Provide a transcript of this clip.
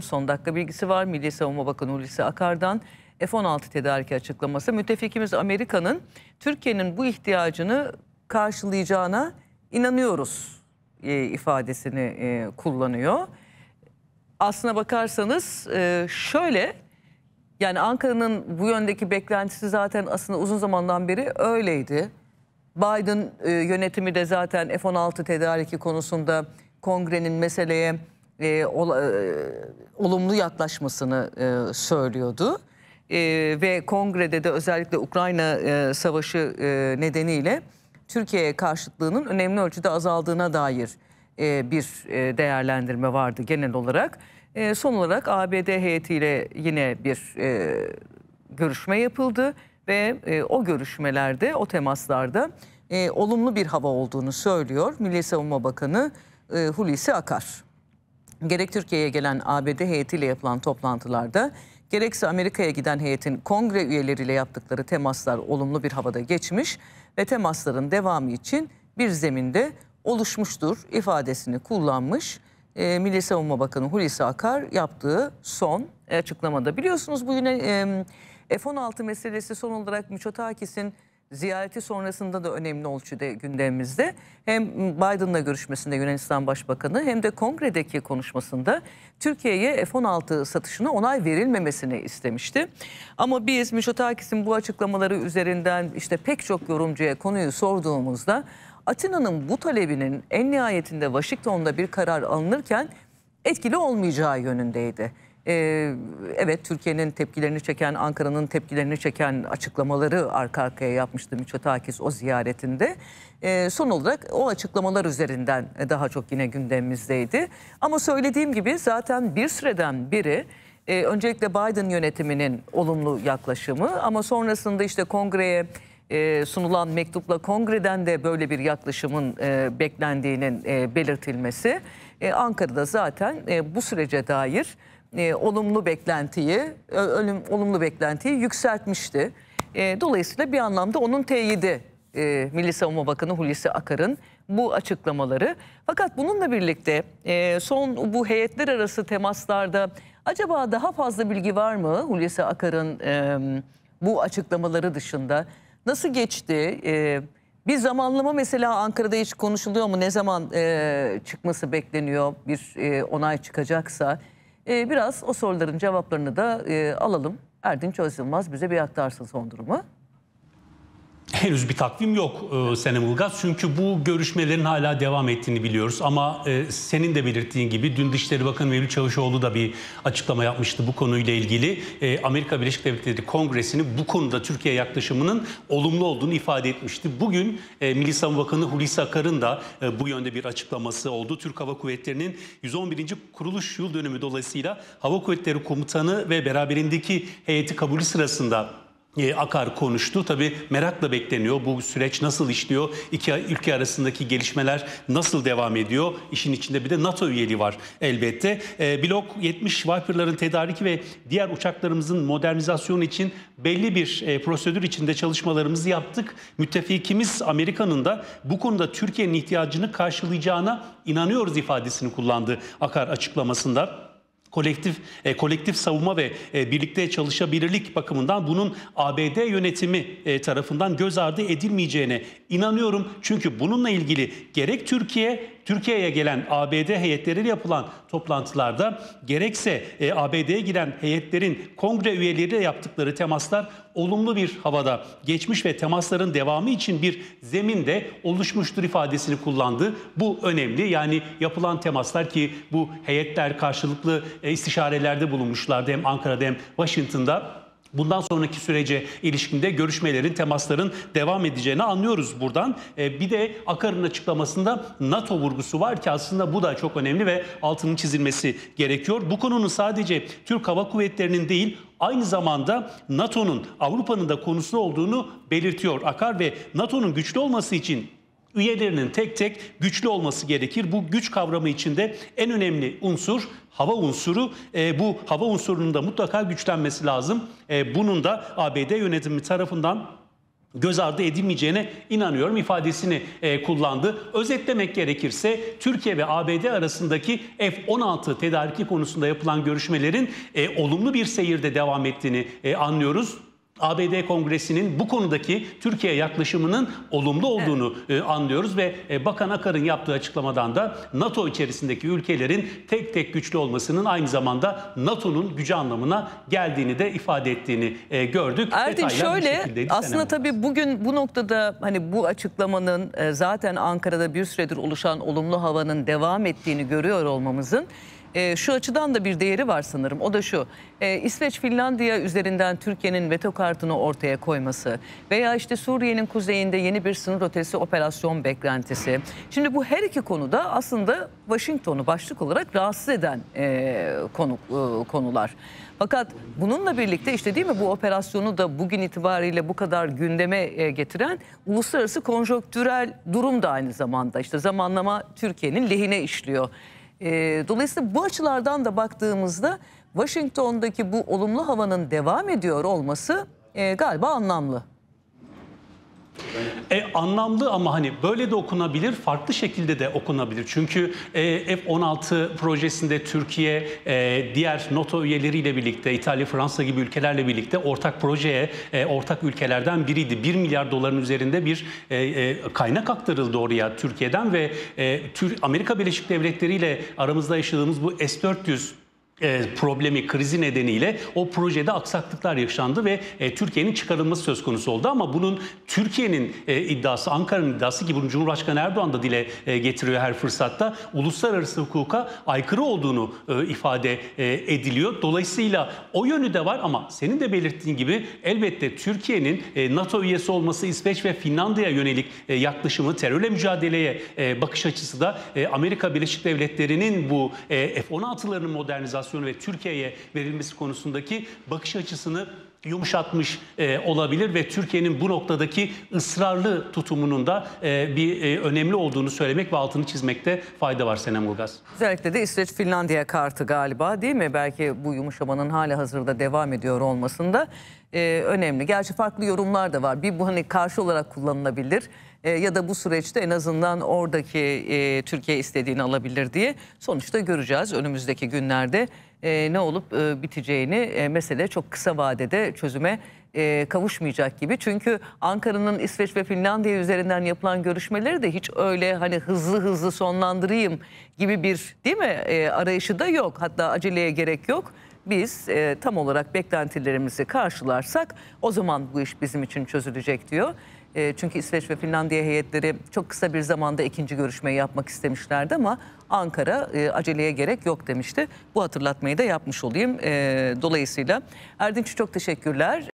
Son dakika bilgisi var. Milli Savunma Bakanı Hulusi Akar'dan F-16 tedariki açıklaması. Müttefikimiz Amerika'nın Türkiye'nin bu ihtiyacını karşılayacağına inanıyoruz e, ifadesini e, kullanıyor. Aslına bakarsanız e, şöyle yani Ankara'nın bu yöndeki beklentisi zaten aslında uzun zamandan beri öyleydi. Biden yönetimi de zaten F-16 tedariki konusunda kongrenin meseleye e, ol, e, olumlu yaklaşmasını e, söylüyordu. E, ve kongrede de özellikle Ukrayna e, savaşı e, nedeniyle Türkiye'ye karşıtlığının önemli ölçüde azaldığına dair e, bir e, değerlendirme vardı genel olarak. E, son olarak ABD heyetiyle yine bir e, görüşme yapıldı ve e, o görüşmelerde, o temaslarda e, olumlu bir hava olduğunu söylüyor Milli Savunma Bakanı e, Hulusi Akar. Gerek Türkiye'ye gelen ABD heyetiyle yapılan toplantılarda gerekse Amerika'ya giden heyetin kongre üyeleriyle yaptıkları temaslar olumlu bir havada geçmiş ve temasların devamı için bir zeminde oluşmuştur ifadesini kullanmış. E, Milli Savunma Bakanı Hulusi Akar yaptığı son açıklamada. Biliyorsunuz bu yine e, F-16 meselesi son olarak Miçotakis'in ziyareti sonrasında da önemli ölçüde gündemimizde. Hem Biden'la görüşmesinde Yunanistan Başbakanı hem de kongredeki konuşmasında Türkiye'ye F-16 satışına onay verilmemesini istemişti. Ama biz Mişotakis'in bu açıklamaları üzerinden işte pek çok yorumcuya konuyu sorduğumuzda Atina'nın bu talebinin en nihayetinde Washington'da bir karar alınırken etkili olmayacağı yönündeydi. Ee, evet Türkiye'nin tepkilerini çeken, Ankara'nın tepkilerini çeken açıklamaları arka arkaya yapmıştı Mitsotakis o ziyaretinde. Ee, son olarak o açıklamalar üzerinden daha çok yine gündemimizdeydi. Ama söylediğim gibi zaten bir süreden biri e, öncelikle Biden yönetiminin olumlu yaklaşımı ama sonrasında işte kongreye e, sunulan mektupla kongreden de böyle bir yaklaşımın e, beklendiğinin e, belirtilmesi. E, Ankara'da zaten e, bu sürece dair e, olumlu beklentiyi, e, ölüm olumlu beklentiyi yükseltmişti. E, dolayısıyla bir anlamda onun teyidi e, Milli Savunma Bakanı Hulusi Akar'ın bu açıklamaları. Fakat bununla birlikte e, son bu heyetler arası temaslarda acaba daha fazla bilgi var mı Hulusi Akar'ın e, bu açıklamaları dışında? Nasıl geçti? E, bir zamanlama mesela Ankara'da hiç konuşuluyor mu? Ne zaman e, çıkması bekleniyor bir e, onay çıkacaksa? E, biraz o soruların cevaplarını da e, alalım. erdin çözülmaz bize bir aktarsın son durumu henüz bir takvim yok e, Senem Ilgaz. Çünkü bu görüşmelerin hala devam ettiğini biliyoruz. Ama e, senin de belirttiğin gibi dün Dışişleri Bakanı Mevlüt Çavuşoğlu da bir açıklama yapmıştı bu konuyla ilgili. E, Amerika Birleşik Devletleri Kongresi'nin bu konuda Türkiye yaklaşımının olumlu olduğunu ifade etmişti. Bugün e, Milli Savunma Bakanı Hulusi Akar'ın da e, bu yönde bir açıklaması oldu. Türk Hava Kuvvetleri'nin 111. kuruluş yıl dönümü dolayısıyla Hava Kuvvetleri Komutanı ve beraberindeki heyeti kabulü sırasında ee, Akar konuştu. Tabi merakla bekleniyor. Bu süreç nasıl işliyor? iki ülke arasındaki gelişmeler nasıl devam ediyor? İşin içinde bir de NATO üyeliği var elbette. E, Blok 70 Viper'ların tedariki ve diğer uçaklarımızın modernizasyonu için belli bir e, prosedür içinde çalışmalarımızı yaptık. Müttefikimiz Amerika'nın da bu konuda Türkiye'nin ihtiyacını karşılayacağına inanıyoruz ifadesini kullandı Akar açıklamasında kolektif e, kolektif savunma ve e, birlikte çalışabilirlik bakımından bunun ABD yönetimi e, tarafından göz ardı edilmeyeceğine inanıyorum. Çünkü bununla ilgili gerek Türkiye Türkiye'ye gelen ABD heyetleriyle yapılan toplantılarda gerekse e, ABD'ye giren heyetlerin kongre üyeleriyle yaptıkları temaslar olumlu bir havada geçmiş ve temasların devamı için bir zemin de oluşmuştur ifadesini kullandı. Bu önemli. Yani yapılan temaslar ki bu heyetler karşılıklı e, istişarelerde bulunmuşlardı hem Ankara'da hem Washington'da Bundan sonraki sürece ilişkinde görüşmelerin, temasların devam edeceğini anlıyoruz buradan. E, bir de Akar'ın açıklamasında NATO vurgusu var ki aslında bu da çok önemli ve altının çizilmesi gerekiyor. Bu konunun sadece Türk Hava Kuvvetleri'nin değil aynı zamanda NATO'nun Avrupa'nın da konusu olduğunu belirtiyor Akar ve NATO'nun güçlü olması için üyelerinin tek tek güçlü olması gerekir. Bu güç kavramı içinde en önemli unsur hava unsuru. E, bu hava unsurunun da mutlaka güçlenmesi lazım. E, bunun da ABD yönetimi tarafından göz ardı edilmeyeceğine inanıyorum ifadesini e, kullandı. Özetlemek gerekirse Türkiye ve ABD arasındaki F-16 tedariki konusunda yapılan görüşmelerin e, olumlu bir seyirde devam ettiğini e, anlıyoruz. ABD Kongresi'nin bu konudaki Türkiye yaklaşımının olumlu olduğunu evet. anlıyoruz ve e, Bakan Akar'ın yaptığı açıklamadan da NATO içerisindeki ülkelerin tek tek güçlü olmasının aynı zamanda NATO'nun gücü anlamına geldiğini de ifade ettiğini e, gördük. Ertin şöyle aslında tabii bugün bu noktada hani bu açıklamanın e, zaten Ankara'da bir süredir oluşan olumlu havanın devam ettiğini görüyor olmamızın e, şu açıdan da bir değeri var sanırım. O da şu. E, İsveç-Finlandiya üzerinden Türkiye'nin veto kartını ortaya koyması veya işte Suriye'nin kuzeyinde yeni bir sınır ötesi operasyon beklentisi. Şimdi bu her iki konuda aslında Washington'u başlık olarak rahatsız eden e, konu, e, konular. Fakat bununla birlikte işte değil mi bu operasyonu da bugün itibariyle bu kadar gündeme e, getiren uluslararası konjonktürel durum da aynı zamanda. işte zamanlama Türkiye'nin lehine işliyor. E, dolayısıyla bu açılardan da baktığımızda Washington'daki bu olumlu havanın devam ediyor olması e, galiba anlamlı. E, anlamlı ama hani böyle de okunabilir, farklı şekilde de okunabilir. Çünkü e, F-16 projesinde Türkiye e, diğer NATO üyeleriyle birlikte, İtalya, Fransa gibi ülkelerle birlikte ortak projeye, e, ortak ülkelerden biriydi. 1 milyar doların üzerinde bir e, e, kaynak aktarıldı oraya Türkiye'den ve e, Amerika Birleşik Devletleri ile aramızda yaşadığımız bu S-400 e, problemi, krizi nedeniyle o projede aksaklıklar yaşandı ve e, Türkiye'nin çıkarılması söz konusu oldu. Ama bunun Türkiye'nin e, iddiası, Ankara'nın iddiası ki bunu Cumhurbaşkanı Erdoğan da dile e, getiriyor her fırsatta, uluslararası hukuka aykırı olduğunu e, ifade e, ediliyor. Dolayısıyla o yönü de var ama senin de belirttiğin gibi elbette Türkiye'nin e, NATO üyesi olması, İsveç ve Finlandiya yönelik e, yaklaşımı, terörle mücadeleye e, bakış açısı da e, Amerika Birleşik Devletleri'nin bu e, F-16'ların modernizasyonu Federasyonu ve Türkiye'ye verilmesi konusundaki bakış açısını yumuşatmış e, olabilir ve Türkiye'nin bu noktadaki ısrarlı tutumunun da e, bir e, önemli olduğunu söylemek ve altını çizmekte fayda var Senem Ulgaz. Özellikle de İsveç Finlandiya kartı galiba değil mi? Belki bu yumuşamanın hala hazırda devam ediyor olmasında e, önemli. Gerçi farklı yorumlar da var. Bir bu hani karşı olarak kullanılabilir. E, ya da bu süreçte en azından oradaki e, Türkiye istediğini alabilir diye sonuçta göreceğiz önümüzdeki günlerde e, ne olup e, biteceğini e, mesele çok kısa vadede çözüme e, kavuşmayacak gibi. Çünkü Ankara'nın İsveç ve Finlandiya üzerinden yapılan görüşmeleri de hiç öyle hani hızlı hızlı sonlandırayım gibi bir değil mi e, arayışı da yok. Hatta aceleye gerek yok. Biz e, tam olarak beklentilerimizi karşılarsak o zaman bu iş bizim için çözülecek diyor. E, çünkü İsveç ve Finlandiya heyetleri çok kısa bir zamanda ikinci görüşmeyi yapmak istemişlerdi ama Ankara e, aceleye gerek yok demişti. Bu hatırlatmayı da yapmış olayım. E, dolayısıyla Erdinç çok teşekkürler.